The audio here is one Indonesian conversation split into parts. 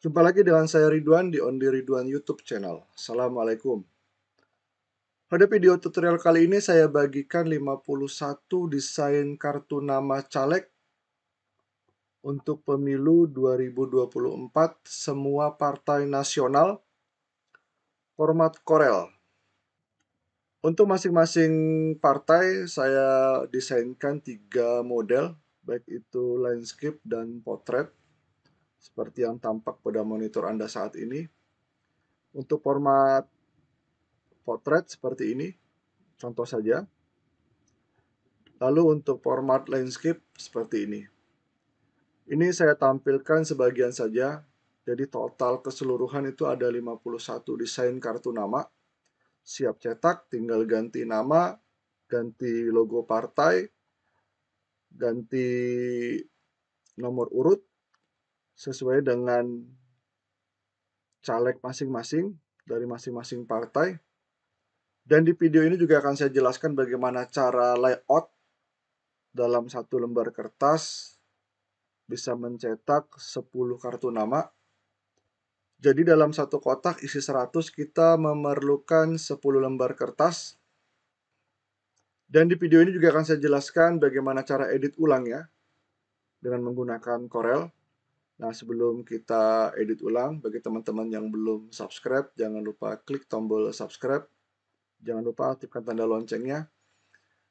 Jumpa lagi dengan saya Ridwan di Ondi Ridwan YouTube channel. Assalamualaikum. Pada video tutorial kali ini saya bagikan 51 desain kartu nama caleg untuk pemilu 2024 semua partai nasional format Corel. Untuk masing-masing partai saya desainkan tiga model, baik itu landscape dan potret seperti yang tampak pada monitor Anda saat ini. Untuk format potret seperti ini, contoh saja. Lalu untuk format landscape seperti ini. Ini saya tampilkan sebagian saja, jadi total keseluruhan itu ada 51 desain kartu nama. Siap cetak, tinggal ganti nama, ganti logo partai, ganti nomor urut, sesuai dengan caleg masing-masing dari masing-masing partai. Dan di video ini juga akan saya jelaskan bagaimana cara layout dalam satu lembar kertas bisa mencetak 10 kartu nama. Jadi dalam satu kotak isi 100 kita memerlukan 10 lembar kertas dan di video ini juga akan saya jelaskan bagaimana cara edit ulang ya dengan menggunakan Corel. Nah, sebelum kita edit ulang, bagi teman-teman yang belum subscribe, jangan lupa klik tombol subscribe. Jangan lupa aktifkan tanda loncengnya.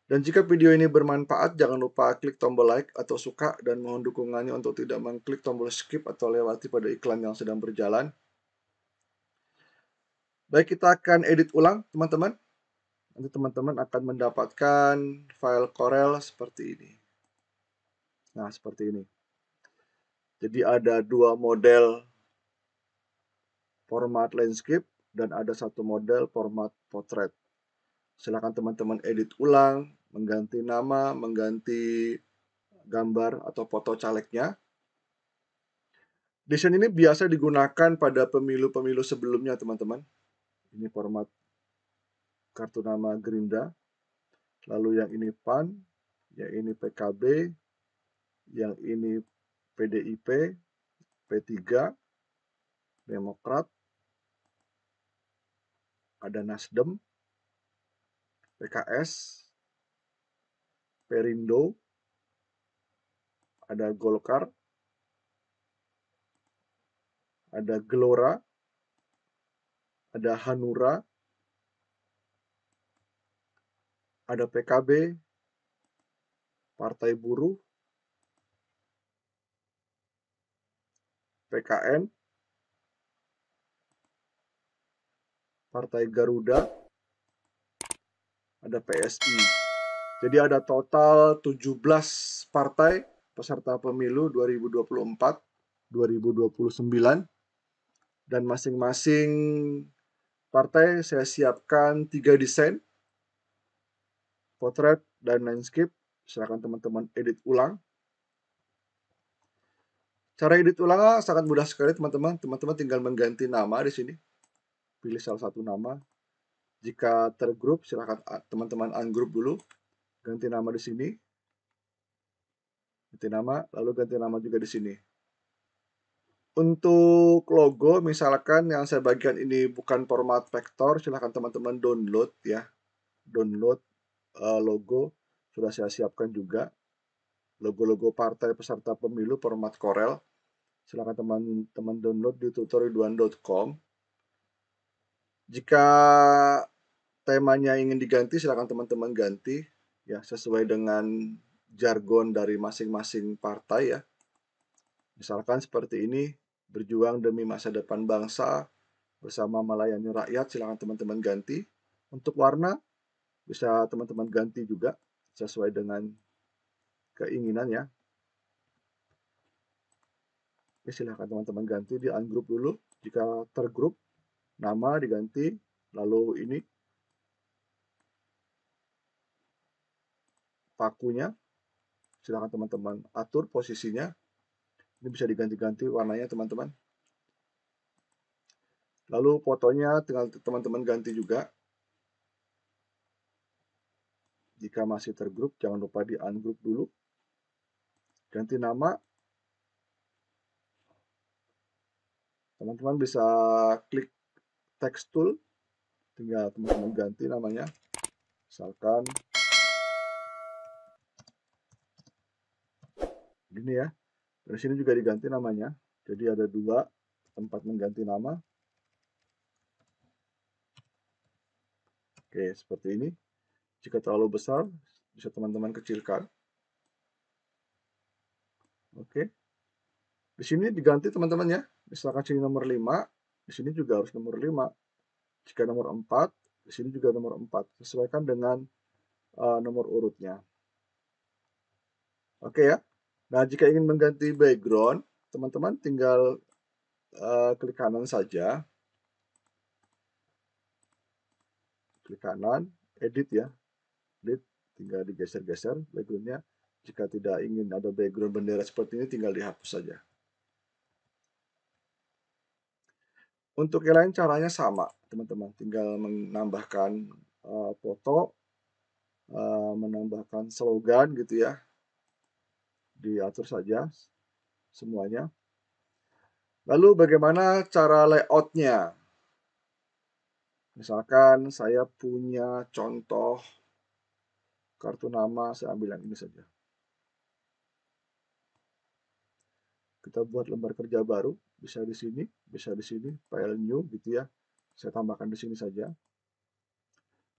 Dan jika video ini bermanfaat, jangan lupa klik tombol like atau suka dan mohon dukungannya untuk tidak mengklik tombol skip atau lewati pada iklan yang sedang berjalan. Baik, kita akan edit ulang, teman-teman. Nanti teman-teman akan mendapatkan file Corel seperti ini. Nah, seperti ini. Jadi ada dua model format landscape dan ada satu model format portrait. Silakan teman-teman edit ulang, mengganti nama, mengganti gambar atau foto calegnya. Desain ini biasa digunakan pada pemilu-pemilu sebelumnya, teman-teman. Ini format kartu nama Gerindra. Lalu yang ini PAN, yang ini PKB, yang ini PDIP, P3, Demokrat, ada Nasdem, PKS, Perindo, ada Golkar, ada Gelora, ada Hanura, ada PKB, Partai Buruh, PKN, Partai Garuda, ada PSI. Jadi ada total 17 partai peserta pemilu 2024, 2029 dan masing-masing partai saya siapkan tiga desain, potret dan landscape. Silakan teman-teman edit ulang Cara edit ulang oh, sangat mudah sekali teman-teman. Teman-teman tinggal mengganti nama di sini. Pilih salah satu nama. Jika tergroup, silahkan ah, teman-teman ungroup dulu. Ganti nama di sini. Ganti nama, lalu ganti nama juga di sini. Untuk logo, misalkan yang saya bagikan ini bukan format vektor, silahkan teman-teman download ya. Download uh, logo, sudah saya siapkan juga logo-logo partai peserta pemilu format Corel. Silakan teman-teman download di tutorialduan.com Jika temanya ingin diganti, silakan teman-teman ganti ya sesuai dengan jargon dari masing-masing partai ya. Misalkan seperti ini, berjuang demi masa depan bangsa bersama melayani rakyat, silakan teman-teman ganti. Untuk warna bisa teman-teman ganti juga sesuai dengan keinginan ya. Oke, silahkan teman-teman ganti di ungroup dulu. Jika tergroup, nama diganti, lalu ini pakunya. Silahkan teman-teman atur posisinya. Ini bisa diganti-ganti warnanya teman-teman. Lalu fotonya tinggal teman-teman ganti juga. Jika masih tergroup, jangan lupa di ungroup dulu. Ganti nama, teman-teman bisa klik text tool tinggal teman-teman ganti namanya misalkan gini ya dari sini juga diganti namanya jadi ada dua tempat mengganti nama oke seperti ini jika terlalu besar bisa teman-teman kecilkan oke di sini diganti teman-teman ya misalkan sini nomor 5 di sini juga harus nomor 5 jika nomor 4 di sini juga nomor 4 sesuaikan dengan uh, nomor urutnya oke okay, ya nah jika ingin mengganti background teman-teman tinggal uh, klik kanan saja klik kanan edit ya edit tinggal digeser-geser backgroundnya jika tidak ingin ada background bendera seperti ini tinggal dihapus saja Untuk yang lain caranya sama, teman-teman. Tinggal menambahkan uh, foto, uh, menambahkan slogan gitu ya. Diatur saja semuanya. Lalu bagaimana cara layoutnya? Misalkan saya punya contoh kartu nama, saya ambil yang ini saja. Kita buat lembar kerja baru bisa di sini, bisa di sini, file new gitu ya. Saya tambahkan di sini saja.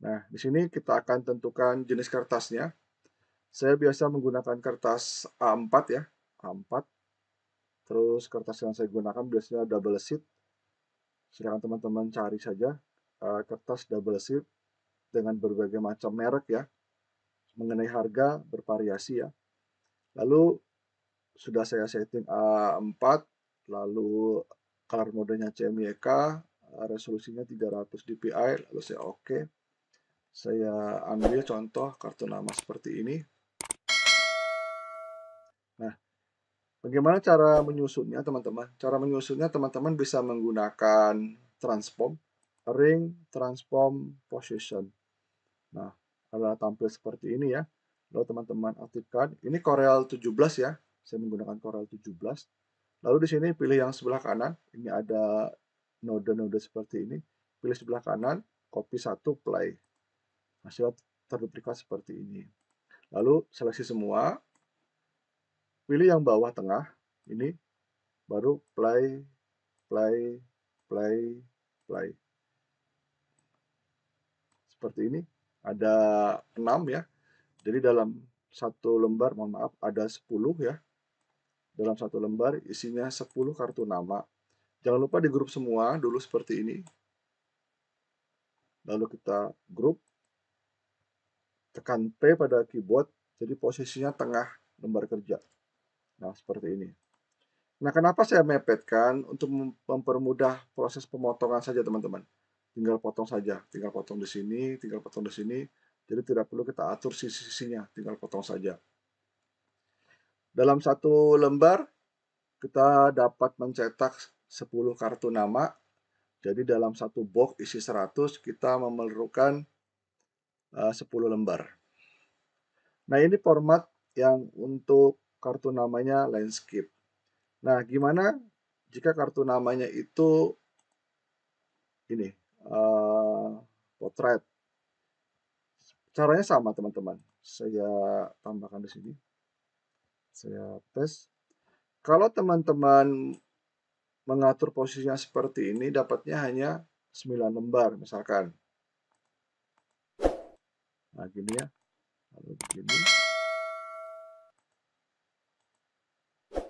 Nah, di sini kita akan tentukan jenis kertasnya. Saya biasa menggunakan kertas A4 ya, A4. Terus kertas yang saya gunakan biasanya double sheet. Silahkan teman-teman cari saja eh, kertas double sheet dengan berbagai macam merek ya. Mengenai harga bervariasi ya. Lalu sudah saya setting A4 lalu color modenya CMYK, eh, resolusinya 300 dpi, lalu saya oke. Okay. Saya ambil contoh kartu nama seperti ini. Nah, bagaimana cara menyusunnya teman-teman? Cara menyusunnya teman-teman bisa menggunakan transform, ring, transform, position. Nah, ada tampil seperti ini ya. Lalu teman-teman aktifkan. Ini Corel 17 ya. Saya menggunakan Corel 17 Lalu di sini pilih yang sebelah kanan, ini ada node-node seperti ini. Pilih sebelah kanan, copy satu, play. Hasilnya terduplikat seperti ini. Lalu seleksi semua, pilih yang bawah tengah, ini, baru play, play, play, play. Seperti ini, ada 6 ya. Jadi dalam satu lembar, mohon maaf, ada 10 ya. Dalam satu lembar isinya 10 kartu nama. Jangan lupa di grup semua dulu seperti ini. Lalu kita grup. Tekan P pada keyboard. Jadi posisinya tengah lembar kerja. Nah, seperti ini. Nah, kenapa saya mepetkan? Untuk mempermudah proses pemotongan saja, teman-teman. Tinggal potong saja. Tinggal potong di sini, tinggal potong di sini. Jadi tidak perlu kita atur sisi-sisinya. Tinggal potong saja. Dalam satu lembar kita dapat mencetak 10 kartu nama. Jadi dalam satu box isi 100 kita memerlukan eh, uh, 10 lembar. Nah, ini format yang untuk kartu namanya landscape. Nah, gimana jika kartu namanya itu ini uh, potret? Caranya sama, teman-teman. Saya tambahkan di sini. Saya tes. Kalau teman-teman mengatur posisinya seperti ini, dapatnya hanya 9 lembar misalkan. Nah, gini ya. Lalu begini.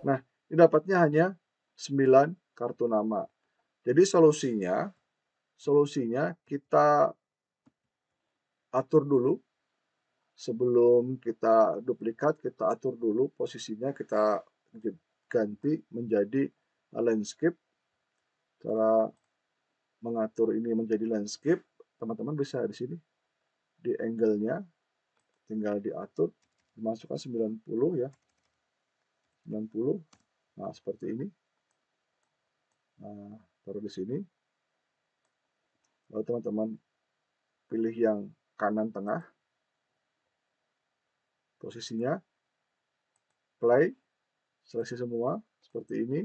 Nah, ini dapatnya hanya 9 kartu nama. Jadi solusinya, solusinya kita atur dulu sebelum kita duplikat kita atur dulu posisinya kita ganti menjadi landscape cara mengatur ini menjadi landscape teman-teman bisa di sini di angle-nya tinggal diatur dimasukkan 90 ya 90 nah seperti ini nah taruh di sini lalu teman-teman pilih yang kanan tengah posisinya play seleksi semua seperti ini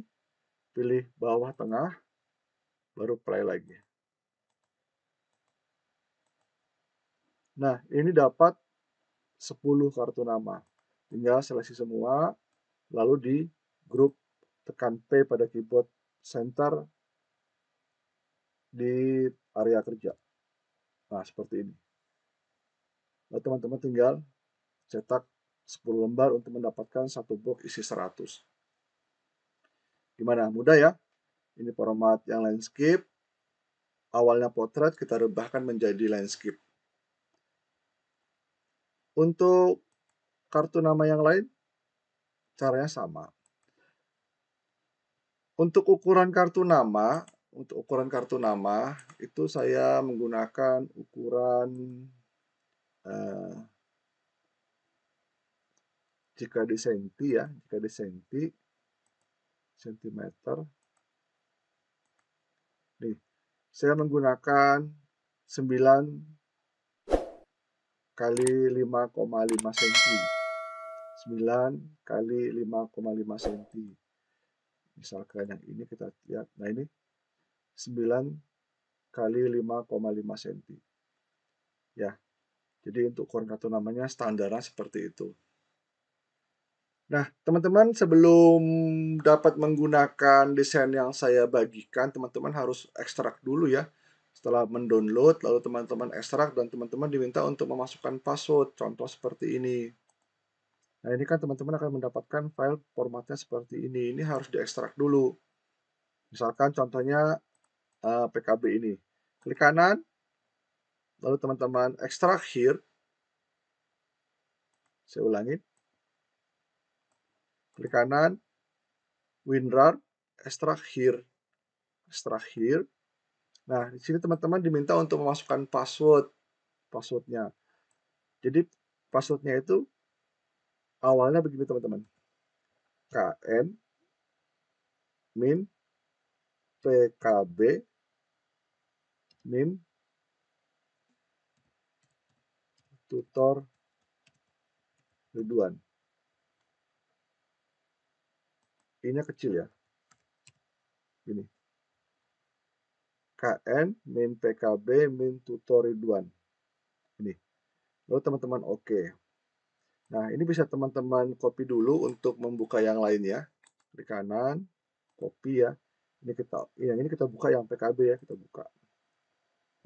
pilih bawah tengah baru play lagi nah ini dapat 10 kartu nama tinggal seleksi semua lalu di grup tekan P pada keyboard center di area kerja nah seperti ini Nah, teman-teman tinggal cetak 10 lembar untuk mendapatkan satu box isi 100. Gimana? Mudah ya? Ini format yang landscape. Awalnya potret kita rebahkan menjadi landscape. Untuk kartu nama yang lain, caranya sama. Untuk ukuran kartu nama, untuk ukuran kartu nama itu saya menggunakan ukuran Eh, jika di senti ya jika di senti sentimeter nih saya menggunakan 9 kali 5,5 cm. 9 kali 5,5 cm. misalkan yang ini kita lihat nah ini 9 kali 5,5 cm. ya jadi untuk koordinat namanya standarnya seperti itu Nah, teman-teman sebelum dapat menggunakan desain yang saya bagikan, teman-teman harus ekstrak dulu ya. Setelah mendownload, lalu teman-teman ekstrak dan teman-teman diminta untuk memasukkan password. Contoh seperti ini. Nah, ini kan teman-teman akan mendapatkan file formatnya seperti ini. Ini harus diekstrak dulu. Misalkan contohnya uh, eh, PKB ini. Klik kanan, lalu teman-teman ekstrak here. Saya ulangi, klik kanan, WinRAR, extract here. Extract here. Nah, di sini teman-teman diminta untuk memasukkan password. Passwordnya. Jadi, passwordnya itu awalnya begini teman-teman. KN min PKB min tutor Ridwan. ini kecil ya. ini KN min PKB min tutor Ridwan. Ini. Lalu teman-teman oke. okay. Nah, ini bisa teman-teman copy dulu untuk membuka yang lain ya. Klik kanan, copy ya. Ini kita yang ini kita buka yang PKB ya, kita buka.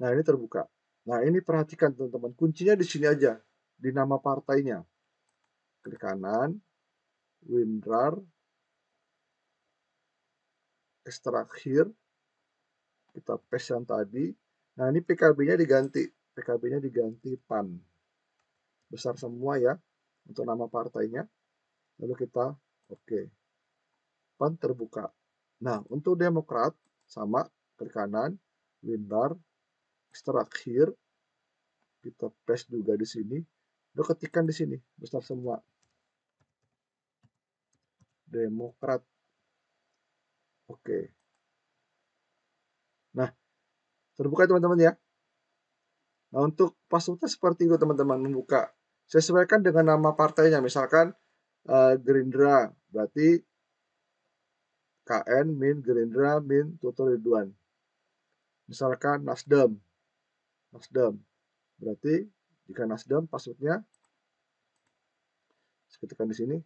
Nah, ini terbuka. Nah, ini perhatikan teman-teman, kuncinya di sini aja, di nama partainya. Klik kanan, WinRAR, terakhir kita paste yang tadi nah ini PKB nya diganti PKB nya diganti PAN besar semua ya untuk nama partainya lalu kita oke okay. PAN terbuka nah untuk Demokrat sama ke kanan Windar terakhir kita paste juga di sini lalu ketikan di sini besar semua Demokrat Oke. Nah, terbuka ya, teman-teman ya. Nah, untuk passwordnya seperti itu teman-teman, membuka. Saya Sesuaikan dengan nama partainya, misalkan uh, Gerindra, berarti KN min Gerindra min Toto Ridwan. Misalkan Nasdem. Nasdem. Berarti jika Nasdem passwordnya saya ketikkan di sini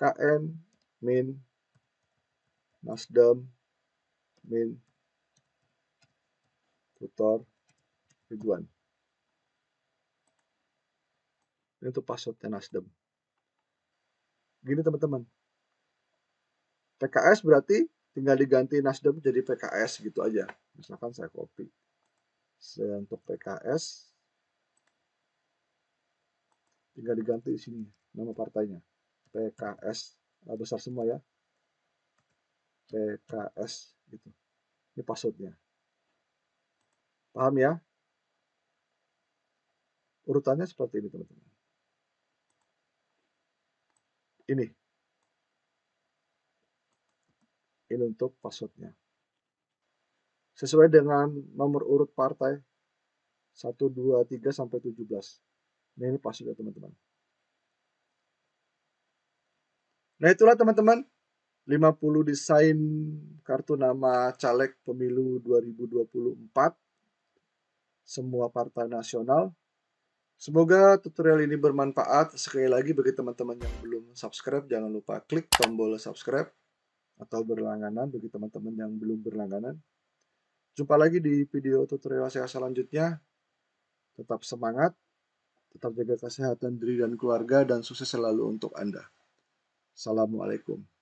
KN min Nasdem, Min, Tutor, Ridwan. Ini tuh passwordnya Nasdem. Gini teman-teman. PKS berarti tinggal diganti Nasdem jadi PKS gitu aja. Misalkan saya copy. Saya untuk PKS. Tinggal diganti di sini nama partainya. PKS. Nah, besar semua ya. PKS gitu. Ini passwordnya. Paham ya? Urutannya seperti ini, teman-teman. Ini. Ini untuk passwordnya. Sesuai dengan nomor urut partai. 1, 2, 3, sampai 17. Nah, ini passwordnya, teman-teman. Nah, itulah teman-teman 50 desain kartu nama caleg pemilu 2024 semua partai nasional. Semoga tutorial ini bermanfaat. Sekali lagi bagi teman-teman yang belum subscribe jangan lupa klik tombol subscribe atau berlangganan bagi teman-teman yang belum berlangganan. Jumpa lagi di video tutorial saya selanjutnya. Tetap semangat, tetap jaga kesehatan diri dan keluarga dan sukses selalu untuk Anda. Assalamualaikum.